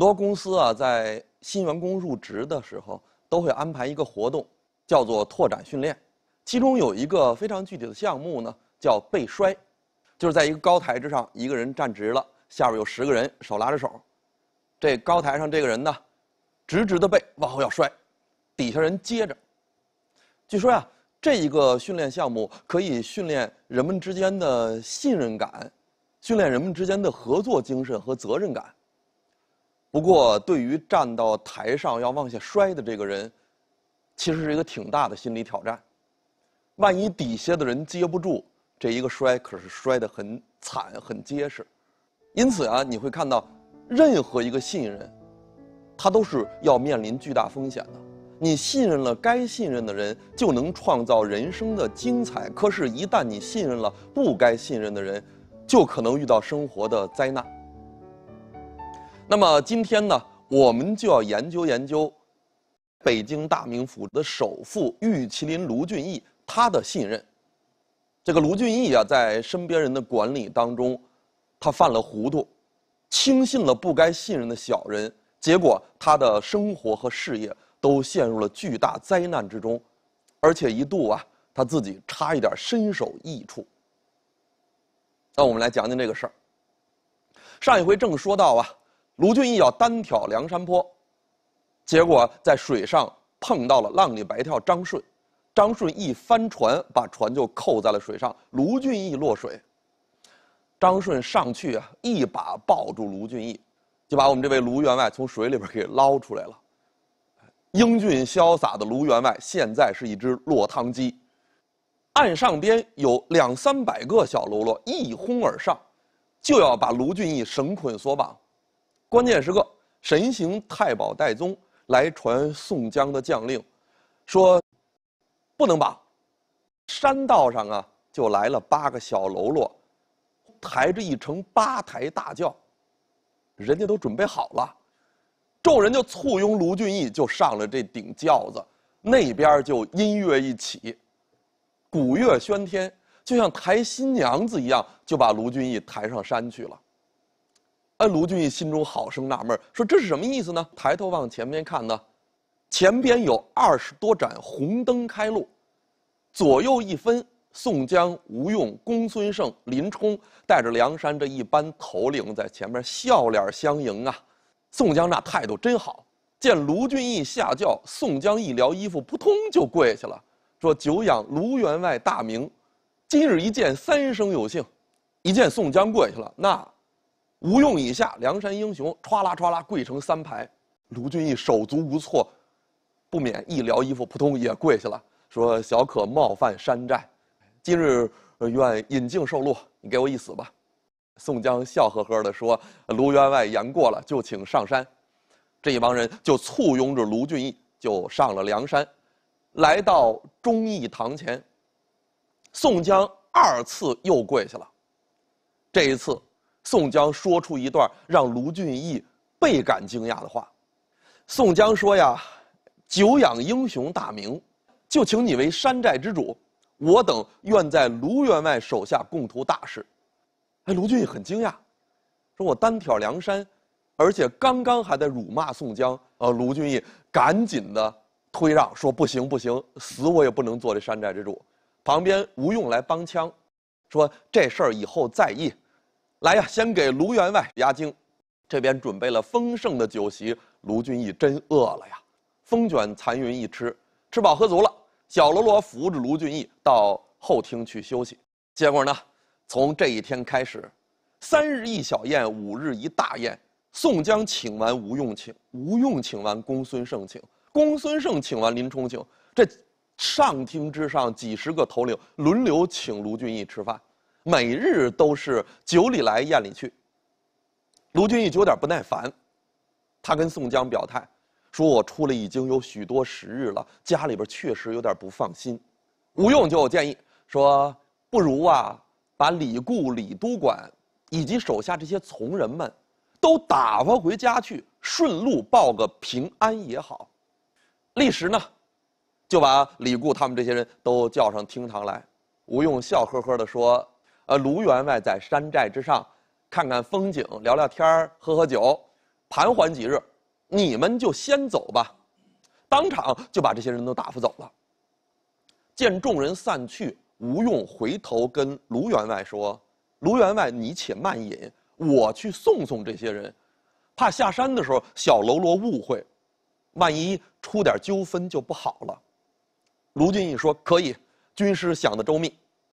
很多公司啊，在新员工入职的时候都会安排一个活动，叫做拓展训练。其中有一个非常具体的项目呢，叫背摔，就是在一个高台之上，一个人站直了，下边有十个人手拉着手。这高台上这个人呢，直直的背往后要摔，底下人接着。据说呀，这一个训练项目可以训练人们之间的信任感，训练人们之间的合作精神和责任感。不过，对于站到台上要往下摔的这个人，其实是一个挺大的心理挑战。万一底下的人接不住，这一个摔可是摔得很惨、很结实。因此啊，你会看到，任何一个信任，他都是要面临巨大风险的。你信任了该信任的人，就能创造人生的精彩；可是，一旦你信任了不该信任的人，就可能遇到生活的灾难。那么今天呢，我们就要研究研究，北京大名府的首富玉麒麟卢俊义他的信任。这个卢俊义啊，在身边人的管理当中，他犯了糊涂，轻信了不该信任的小人，结果他的生活和事业都陷入了巨大灾难之中，而且一度啊，他自己差一点身首异处。那我们来讲讲这个事儿。上一回正说到啊。卢俊义要单挑梁山坡，结果在水上碰到了浪里白条张顺，张顺一翻船，把船就扣在了水上，卢俊义落水。张顺上去啊，一把抱住卢俊义，就把我们这位卢员外从水里边给捞出来了。英俊潇洒的卢员外现在是一只落汤鸡，岸上边有两三百个小喽啰一哄而上，就要把卢俊义绳捆索绑。关键时刻，神行太保戴宗来传宋江的将令，说不能绑。山道上啊，就来了八个小喽啰，抬着一乘八抬大轿，人家都准备好了。众人就簇拥卢俊义，就上了这顶轿子。那边就音乐一起，鼓乐喧天，就像抬新娘子一样，就把卢俊义抬上山去了。哎，卢俊义心中好生纳闷说这是什么意思呢？抬头往前面看呢，前边有二十多盏红灯开路，左右一分，宋江、吴用、公孙胜、林冲带着梁山这一班头领在前面笑脸相迎啊。宋江那态度真好，见卢俊义下轿，宋江一撩衣服，扑通就跪下了，说：“久仰卢员外大名，今日一见，三生有幸。”一见宋江跪下了，那。吴用以下，梁山英雄歘啦歘啦跪成三排，卢俊义手足无措，不免一撩衣服，扑通也跪下了，说：“小可冒犯山寨，今日愿引颈受戮，你给我一死吧。”宋江笑呵呵地说：“卢员外言过了，就请上山。”这一帮人就簇拥着卢俊义就上了梁山，来到忠义堂前，宋江二次又跪下了，这一次。宋江说出一段让卢俊义倍感惊讶的话。宋江说：“呀，久仰英雄大名，就请你为山寨之主，我等愿在卢员外手下共图大事。”哎，卢俊义很惊讶，说：“我单挑梁山，而且刚刚还在辱骂宋江。”呃，卢俊义赶紧的推让说：“不行不行，死我也不能做这山寨之主。”旁边吴用来帮腔，说：“这事儿以后再议。”来呀，先给卢员外压惊。这边准备了丰盛的酒席，卢俊义真饿了呀。风卷残云一吃，吃饱喝足了。小喽啰扶着卢俊义到后厅去休息。结果呢，从这一天开始，三日一小宴，五日一大宴。宋江请完吴用，请吴用请完公孙胜，请公孙胜请完林冲，请这上厅之上几十个头领轮流请卢俊义吃饭。每日都是酒里来宴里去。卢俊义就有点不耐烦，他跟宋江表态，说我出了已经有许多时日了，家里边确实有点不放心。吴用就有建议，说不如啊，把李固、李都管以及手下这些从人们，都打发回家去，顺路报个平安也好。立时呢，就把李固他们这些人都叫上厅堂来。吴用笑呵呵地说。呃，卢员外在山寨之上，看看风景，聊聊天喝喝酒，盘桓几日，你们就先走吧。当场就把这些人都打发走了。见众人散去，吴用回头跟卢员外说：“卢员外，你且慢饮，我去送送这些人，怕下山的时候小喽啰误会，万一出点纠纷就不好了。”卢俊义说：“可以，军师想得周密。”